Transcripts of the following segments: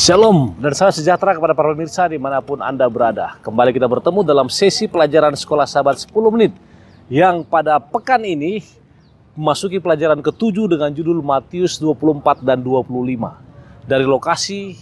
Shalom dan salam sejahtera kepada para pemirsa dimanapun Anda berada. Kembali kita bertemu dalam sesi pelajaran sekolah sahabat 10 menit yang pada pekan ini memasuki pelajaran ketujuh dengan judul Matius 24 dan 25. Dari lokasi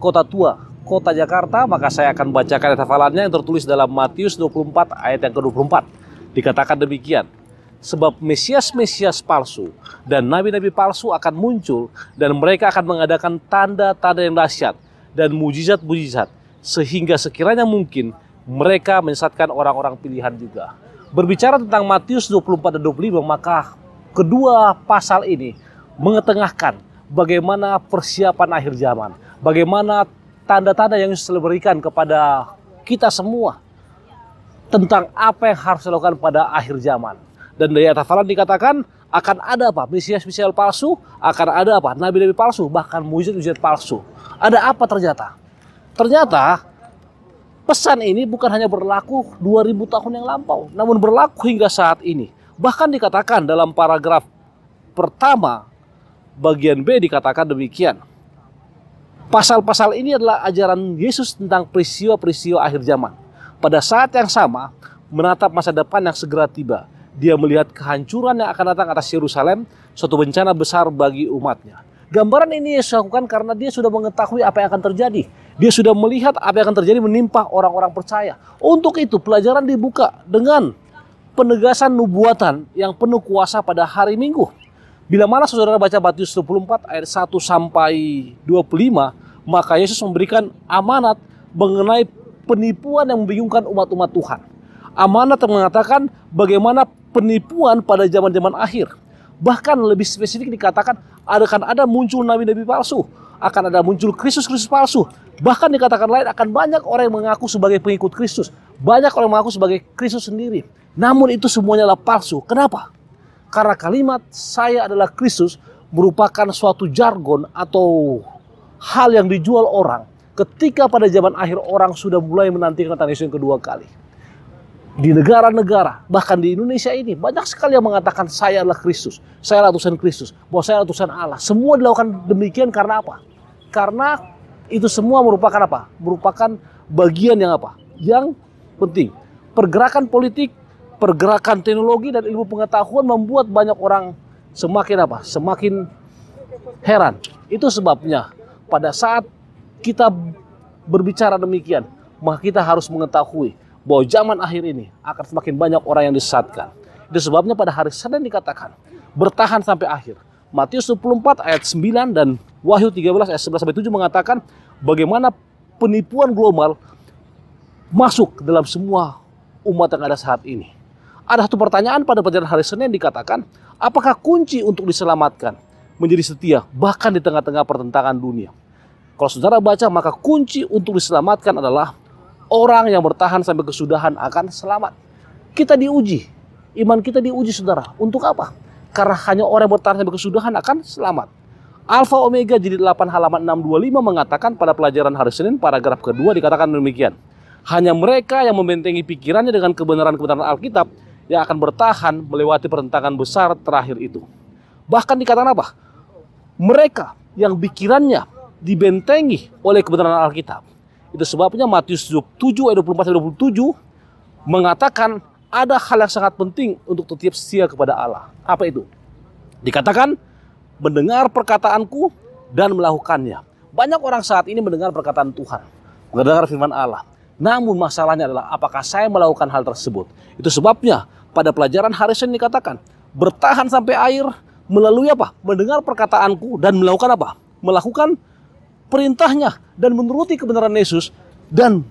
kota tua, kota Jakarta, maka saya akan bacakan hafalannya yang tertulis dalam Matius 24 ayat yang ke-24. Dikatakan demikian, sebab mesias-mesias palsu dan nabi-nabi palsu akan muncul dan mereka akan mengadakan tanda-tanda yang dahsyat dan mujizat-mujizat sehingga sekiranya mungkin mereka menyesatkan orang-orang pilihan juga. Berbicara tentang Matius 24 dan 25 maka kedua pasal ini mengetengahkan bagaimana persiapan akhir zaman, bagaimana tanda-tanda yang Yesus berikan kepada kita semua tentang apa yang harus dilakukan pada akhir zaman dan dari hafalan dikatakan akan ada apa? misi-misi palsu, akan ada apa? Nabi-nabi palsu, bahkan mujizat-mujizat palsu. Ada apa ternyata? Ternyata pesan ini bukan hanya berlaku 2000 tahun yang lampau, namun berlaku hingga saat ini. Bahkan dikatakan dalam paragraf pertama bagian B dikatakan demikian. Pasal-pasal ini adalah ajaran Yesus tentang peristiwa-peristiwa akhir zaman. Pada saat yang sama, menatap masa depan yang segera tiba. Dia melihat kehancuran yang akan datang atas Yerusalem, suatu bencana besar bagi umatnya. Gambaran ini Yesus lakukan karena dia sudah mengetahui apa yang akan terjadi. Dia sudah melihat apa yang akan terjadi menimpa orang-orang percaya. Untuk itu pelajaran dibuka dengan penegasan nubuatan yang penuh kuasa pada hari Minggu. Bila mana saudara baca Matius 24 ayat 1 sampai 25, maka Yesus memberikan amanat mengenai penipuan yang membingungkan umat-umat Tuhan amanat yang mengatakan bagaimana penipuan pada zaman-zaman akhir. Bahkan lebih spesifik dikatakan akan ada muncul nabi-nabi palsu, akan ada muncul Kristus-Kristus palsu. Bahkan dikatakan lain akan banyak orang yang mengaku sebagai pengikut Kristus, banyak orang yang mengaku sebagai Kristus sendiri. Namun itu semuanya adalah palsu. Kenapa? Karena kalimat saya adalah Kristus merupakan suatu jargon atau hal yang dijual orang ketika pada zaman akhir orang sudah mulai menantikan datang Yesus yang kedua kali di negara-negara, bahkan di Indonesia ini, banyak sekali yang mengatakan saya adalah Kristus, saya ratusan Kristus, bahwa saya ratusan Allah. Semua dilakukan demikian karena apa? Karena itu semua merupakan apa? Merupakan bagian yang apa? Yang penting. Pergerakan politik, pergerakan teknologi dan ilmu pengetahuan membuat banyak orang semakin apa? Semakin heran. Itu sebabnya pada saat kita berbicara demikian, maka kita harus mengetahui bahwa zaman akhir ini akan semakin banyak orang yang disesatkan. Itu sebabnya pada hari Senin dikatakan bertahan sampai akhir. Matius 24 ayat 9 dan Wahyu 13 ayat 11 sampai 7 mengatakan bagaimana penipuan global masuk dalam semua umat yang ada saat ini. Ada satu pertanyaan pada pelajaran hari Senin dikatakan, apakah kunci untuk diselamatkan menjadi setia bahkan di tengah-tengah pertentangan dunia? Kalau saudara baca, maka kunci untuk diselamatkan adalah Orang yang bertahan sampai kesudahan akan selamat. Kita diuji. Iman kita diuji, saudara. Untuk apa? Karena hanya orang yang bertahan sampai kesudahan akan selamat. Alfa Omega jadi 8 halaman 625 mengatakan pada pelajaran hari Senin paragraf kedua dikatakan demikian. Hanya mereka yang membentengi pikirannya dengan kebenaran-kebenaran Alkitab yang akan bertahan melewati perentangan besar terakhir itu. Bahkan dikatakan apa? Mereka yang pikirannya dibentengi oleh kebenaran Alkitab itu sebabnya Matius 7 ayat 24 ayat 27 mengatakan ada hal yang sangat penting untuk tetap setia kepada Allah. Apa itu? Dikatakan mendengar perkataanku dan melakukannya. Banyak orang saat ini mendengar perkataan Tuhan, mendengar firman Allah. Namun masalahnya adalah apakah saya melakukan hal tersebut? Itu sebabnya pada pelajaran hari Senin dikatakan bertahan sampai air melalui apa? Mendengar perkataanku dan melakukan apa? Melakukan perintahnya dan menuruti kebenaran Yesus dan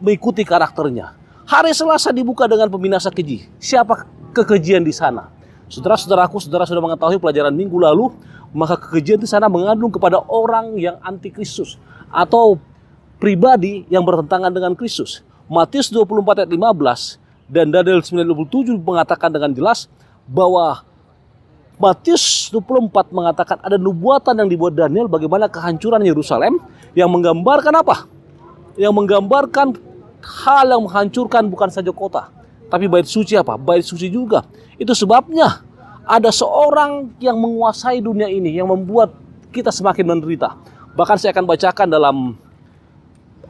mengikuti karakternya. Hari Selasa dibuka dengan pembinasa keji. Siapa kekejian di sana? Saudara-saudaraku, saudara sudah mengetahui pelajaran minggu lalu, maka kekejian di sana mengandung kepada orang yang anti Kristus atau pribadi yang bertentangan dengan Kristus. Matius 24 ayat 15 dan Daniel 9:27 mengatakan dengan jelas bahwa Matius 24 mengatakan ada nubuatan yang dibuat Daniel bagaimana kehancuran Yerusalem yang menggambarkan apa? Yang menggambarkan hal yang menghancurkan bukan saja kota, tapi bait suci apa? Bait suci juga. Itu sebabnya ada seorang yang menguasai dunia ini yang membuat kita semakin menderita. Bahkan saya akan bacakan dalam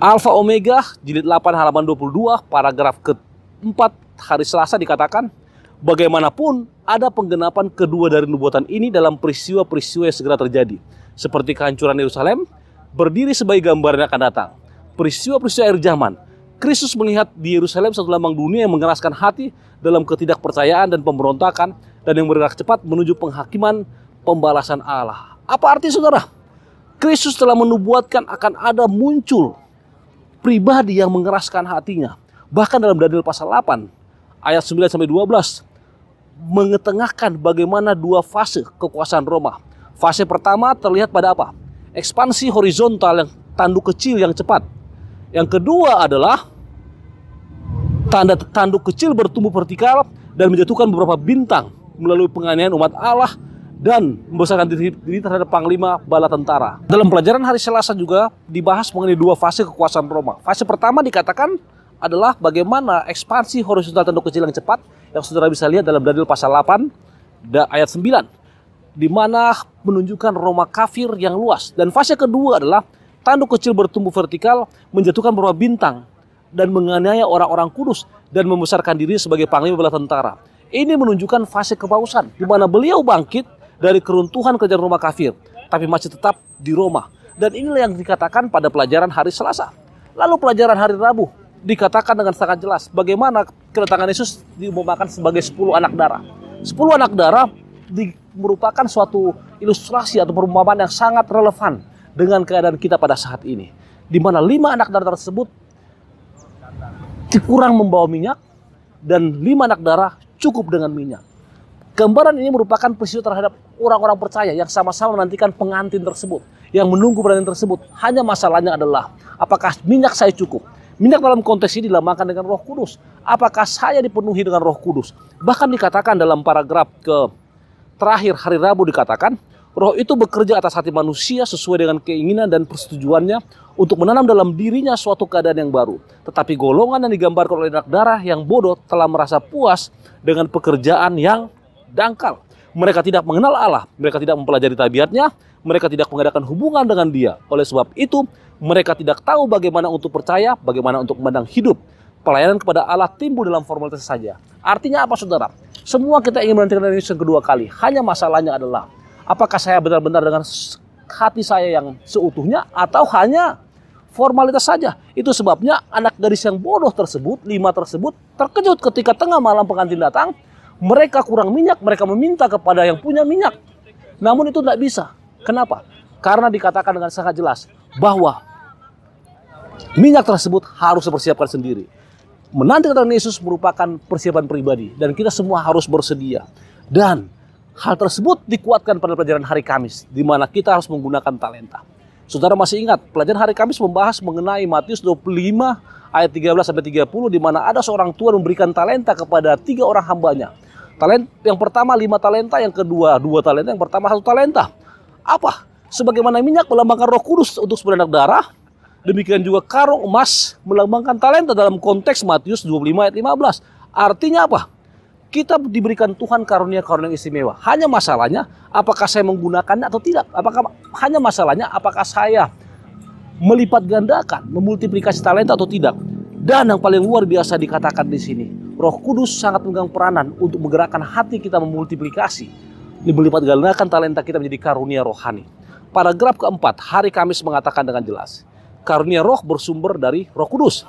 Alfa Omega jilid 8 halaman 22 paragraf ke-4 hari Selasa dikatakan Bagaimanapun, ada penggenapan kedua dari nubuatan ini dalam peristiwa-peristiwa yang segera terjadi, seperti kehancuran Yerusalem, berdiri sebagai gambaran yang akan datang, peristiwa-peristiwa air zaman, Kristus melihat di Yerusalem satu lambang dunia yang mengeraskan hati dalam ketidakpercayaan dan pemberontakan dan yang bergerak cepat menuju penghakiman pembalasan Allah. Apa arti saudara? Kristus telah menubuatkan akan ada muncul pribadi yang mengeraskan hatinya. Bahkan dalam Daniel pasal 8 ayat 9 sampai 12 mengetengahkan bagaimana dua fase kekuasaan Roma. Fase pertama terlihat pada apa? Ekspansi horizontal yang tanduk kecil yang cepat. Yang kedua adalah tanda tanduk kecil bertumbuh vertikal dan menjatuhkan beberapa bintang melalui penganiayaan umat Allah dan membesarkan diri, diri terhadap panglima bala tentara. Dalam pelajaran hari Selasa juga dibahas mengenai dua fase kekuasaan Roma. Fase pertama dikatakan adalah bagaimana ekspansi horizontal tanduk kecil yang cepat yang saudara bisa lihat dalam dalil pasal 8 ayat 9 di mana menunjukkan Roma kafir yang luas dan fase kedua adalah tanduk kecil bertumbuh vertikal menjatuhkan beberapa bintang dan menganiaya orang-orang kudus dan membesarkan diri sebagai panglima bela tentara. Ini menunjukkan fase kepausan di mana beliau bangkit dari keruntuhan kerajaan Roma kafir tapi masih tetap di Roma. Dan inilah yang dikatakan pada pelajaran hari Selasa. Lalu pelajaran hari Rabu dikatakan dengan sangat jelas bagaimana kedatangan Yesus diumumkan sebagai 10 anak darah. 10 anak darah di, merupakan suatu ilustrasi atau perumpamaan yang sangat relevan dengan keadaan kita pada saat ini. Di mana lima anak darah tersebut kurang membawa minyak dan lima anak darah cukup dengan minyak. Gambaran ini merupakan peristiwa terhadap orang-orang percaya yang sama-sama menantikan pengantin tersebut, yang menunggu pengantin tersebut. Hanya masalahnya adalah apakah minyak saya cukup Minyak dalam konteks ini dilambangkan dengan Roh Kudus. Apakah saya dipenuhi dengan Roh Kudus? Bahkan dikatakan dalam paragraf ke terakhir hari Rabu dikatakan, Roh itu bekerja atas hati manusia sesuai dengan keinginan dan persetujuannya untuk menanam dalam dirinya suatu keadaan yang baru. Tetapi golongan yang digambarkan oleh anak darah yang bodoh telah merasa puas dengan pekerjaan yang dangkal. Mereka tidak mengenal Allah, mereka tidak mempelajari tabiatnya, mereka tidak mengadakan hubungan dengan dia. Oleh sebab itu, mereka tidak tahu bagaimana untuk percaya, bagaimana untuk memandang hidup. Pelayanan kepada Allah timbul dalam formalitas saja. Artinya apa saudara? Semua kita ingin menantikan Indonesia kedua kali. Hanya masalahnya adalah, apakah saya benar-benar dengan hati saya yang seutuhnya atau hanya formalitas saja. Itu sebabnya anak gadis yang bodoh tersebut, lima tersebut, terkejut ketika tengah malam pengantin datang, mereka kurang minyak, mereka meminta kepada yang punya minyak. Namun itu tidak bisa. Kenapa? Karena dikatakan dengan sangat jelas bahwa minyak tersebut harus dipersiapkan sendiri. Menanti kedatangan Yesus merupakan persiapan pribadi dan kita semua harus bersedia. Dan hal tersebut dikuatkan pada pelajaran hari Kamis di mana kita harus menggunakan talenta. Saudara masih ingat, pelajaran hari Kamis membahas mengenai Matius 25 ayat 13 sampai 30 di mana ada seorang tuan memberikan talenta kepada tiga orang hambanya. Talent yang pertama lima talenta, yang kedua dua talenta, yang pertama satu talenta. Apa? Sebagaimana minyak melambangkan roh kudus untuk sebenarnya darah, demikian juga karung emas melambangkan talenta dalam konteks Matius 25 ayat 15. Artinya apa? Kita diberikan Tuhan karunia-karunia yang istimewa. Hanya masalahnya apakah saya menggunakannya atau tidak. Apakah hanya masalahnya apakah saya melipat gandakan, memultiplikasi talenta atau tidak. Dan yang paling luar biasa dikatakan di sini, Roh Kudus sangat memegang peranan untuk menggerakkan hati kita memultiplikasi, melipat gandakan talenta kita menjadi karunia rohani. Paragraf keempat, hari Kamis mengatakan dengan jelas, karunia roh bersumber dari Roh Kudus.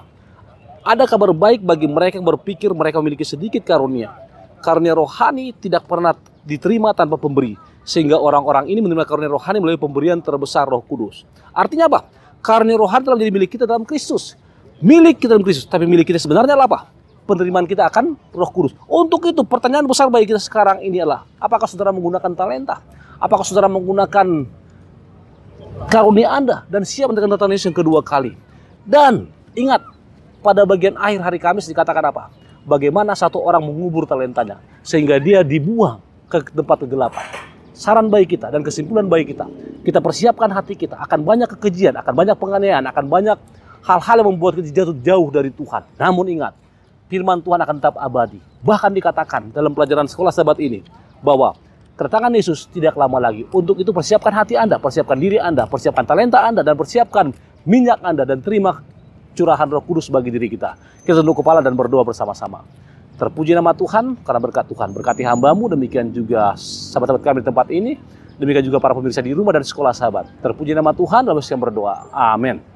Ada kabar baik bagi mereka yang berpikir mereka memiliki sedikit karunia. Karunia rohani tidak pernah diterima tanpa pemberi, sehingga orang-orang ini menerima karunia rohani melalui pemberian terbesar Roh Kudus. Artinya apa? Karunia rohani telah menjadi milik kita dalam Kristus. Milik kita dalam Kristus, tapi milik kita sebenarnya apa? penerimaan kita akan Roh Kudus. Untuk itu pertanyaan besar bagi kita sekarang ini adalah apakah saudara menggunakan talenta? Apakah saudara menggunakan karunia Anda dan siap menerima tentang Yesus yang kedua kali? Dan ingat pada bagian akhir hari Kamis dikatakan apa? Bagaimana satu orang mengubur talentanya sehingga dia dibuang ke tempat kegelapan. Saran baik kita dan kesimpulan baik kita, kita persiapkan hati kita akan banyak kekejian, akan banyak penganiayaan, akan banyak hal-hal yang membuat kita jatuh jauh dari Tuhan. Namun ingat, firman Tuhan akan tetap abadi. Bahkan dikatakan dalam pelajaran sekolah sahabat ini bahwa kedatangan Yesus tidak lama lagi. Untuk itu persiapkan hati Anda, persiapkan diri Anda, persiapkan talenta Anda, dan persiapkan minyak Anda dan terima curahan roh kudus bagi diri kita. Kita tunduk kepala dan berdoa bersama-sama. Terpuji nama Tuhan karena berkat Tuhan. Berkati hambamu, demikian juga sahabat-sahabat kami di tempat ini. Demikian juga para pemirsa di rumah dan sekolah sahabat. Terpuji nama Tuhan, lalu saya berdoa. Amin.